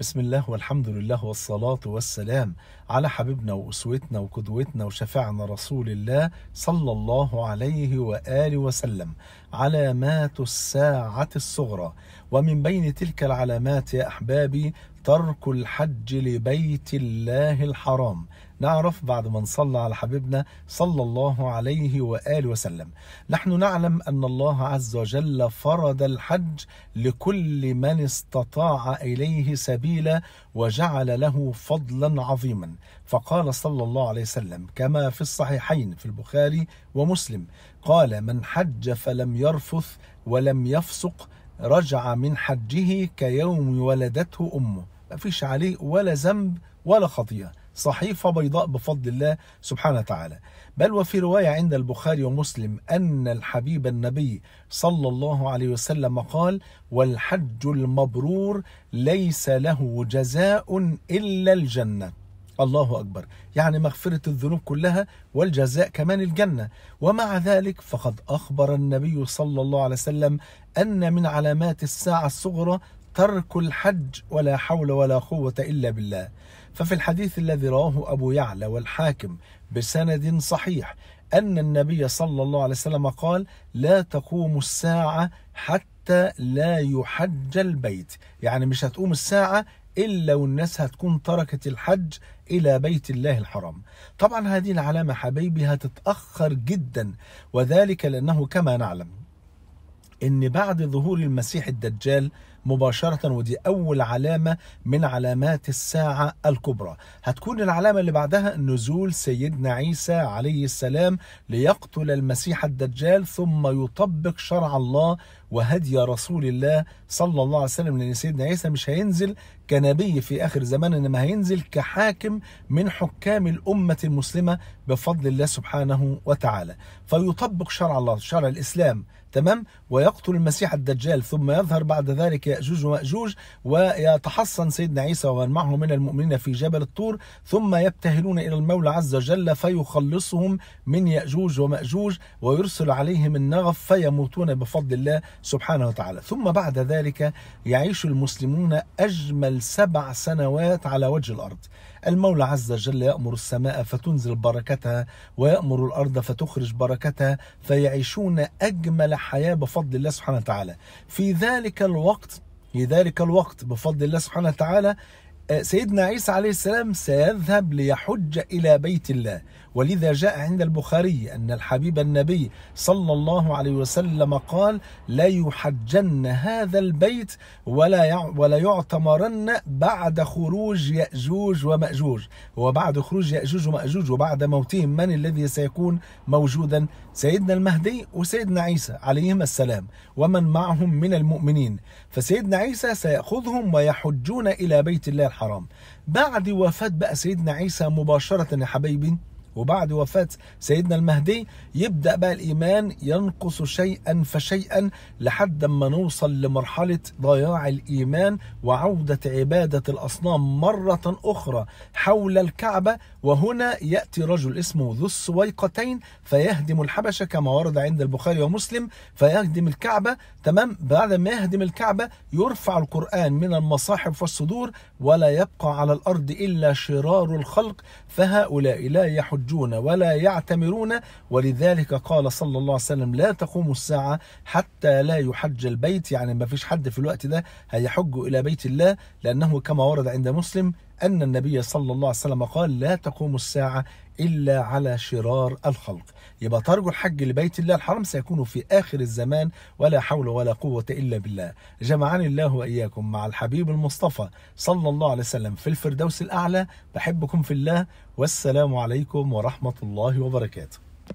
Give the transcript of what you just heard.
بسم الله والحمد لله والصلاة والسلام على حبيبنا وأسوتنا وقدوتنا وشفعنا رسول الله صلى الله عليه وآله وسلم علامات الساعة الصغرى ومن بين تلك العلامات يا أحبابي ترك الحج لبيت الله الحرام نعرف بعد ما نصلى على حبيبنا صلى الله عليه وآله وسلم نحن نعلم أن الله عز وجل فرض الحج لكل من استطاع إليه سبيل سبيلا وجعل له فضلا عظيما فقال صلى الله عليه وسلم كما في الصحيحين في البخاري ومسلم قال من حج فلم يرفث ولم يفسق رجع من حجه كيوم ولدته امه ما فيش عليه ولا ذنب ولا خطيئه صحيفة بيضاء بفضل الله سبحانه وتعالى بل وفي رواية عند البخاري ومسلم أن الحبيب النبي صلى الله عليه وسلم قال والحج المبرور ليس له جزاء إلا الجنة الله أكبر يعني مغفرة الذنوب كلها والجزاء كمان الجنة ومع ذلك فقد أخبر النبي صلى الله عليه وسلم أن من علامات الساعة الصغرى ترك الحج ولا حول ولا قوة إلا بالله ففي الحديث الذي رواه أبو يعلى والحاكم بسند صحيح أن النبي صلى الله عليه وسلم قال لا تقوم الساعة حتى لا يحج البيت يعني مش هتقوم الساعة إلا والناس هتكون تركت الحج إلى بيت الله الحرام طبعا هذه العلامة حبيبي هتتأخر جدا وذلك لأنه كما نعلم أن بعد ظهور المسيح الدجال مباشرة ودي أول علامة من علامات الساعة الكبرى هتكون العلامة اللي بعدها نزول سيدنا عيسى عليه السلام ليقتل المسيح الدجال ثم يطبق شرع الله وهدي رسول الله صلى الله عليه وسلم لأن سيدنا عيسى مش هينزل كنبي في آخر زمان إنما هينزل كحاكم من حكام الأمة المسلمة بفضل الله سبحانه وتعالى فيطبق شرع الله شرع الإسلام تمام ويقتل المسيح الدجال ثم يظهر بعد ذلك يأجوج ومأجوج ويتحصن سيدنا عيسى ومن معه من المؤمنين في جبل الطور ثم يبتهلون إلى المولى عز وجل فيخلصهم من يأجوج ومأجوج ويرسل عليهم النغف فيموتون بفضل الله سبحانه وتعالى ثم بعد ذلك يعيش المسلمون أجمل سبع سنوات على وجه الأرض المولى عز وجل يأمر السماء فتنزل بركتها ويأمر الأرض فتخرج بركتها فيعيشون أجمل حياة بفضل الله سبحانه وتعالى في ذلك الوقت لذلك الوقت بفضل الله سبحانه وتعالى سيدنا عيسى عليه السلام سيذهب ليحج إلى بيت الله ولذا جاء عند البخاري أن الحبيب النبي صلى الله عليه وسلم قال لا يحجن هذا البيت ولا ولا يعتمرن بعد خروج يأجوج ومأجوج وبعد خروج يأجوج ومأجوج وبعد موتهم من الذي سيكون موجودا سيدنا المهدي وسيدنا عيسى عليهما السلام ومن معهم من المؤمنين فسيدنا عيسى سيأخذهم ويحجون إلى بيت الله الحرام بعد وفاة بقى سيدنا عيسى مباشرة يا حبيبي وبعد وفاة سيدنا المهدي يبدأ بقى الإيمان ينقص شيئا فشيئا لحد ما نوصل لمرحلة ضياع الإيمان وعودة عبادة الأصنام مرة أخرى حول الكعبة وهنا يأتي رجل اسمه ذو السويقتين فيهدم الحبشة كما ورد عند البخاري ومسلم فيهدم الكعبة تمام بعد ما يهدم الكعبة يرفع القرآن من المصاحف والصدور ولا يبقى على الأرض إلا شرار الخلق فهؤلاء لا يحد يحجون ولا يعتمرون ولذلك قال صلى الله عليه وسلم لا تقوم الساعة حتى لا يحج البيت يعني ما فيش حد في الوقت ده هيحج إلى بيت الله لأنه كما ورد عند مسلم أن النبي صلى الله عليه وسلم قال لا تقوم الساعة إلا على شرار الخلق يبقى ترجو الحج لبيت الله الحرام سيكون في آخر الزمان ولا حول ولا قوة إلا بالله جمعني الله وإياكم مع الحبيب المصطفى صلى الله عليه وسلم في الفردوس الأعلى بحبكم في الله والسلام عليكم ورحمة الله وبركاته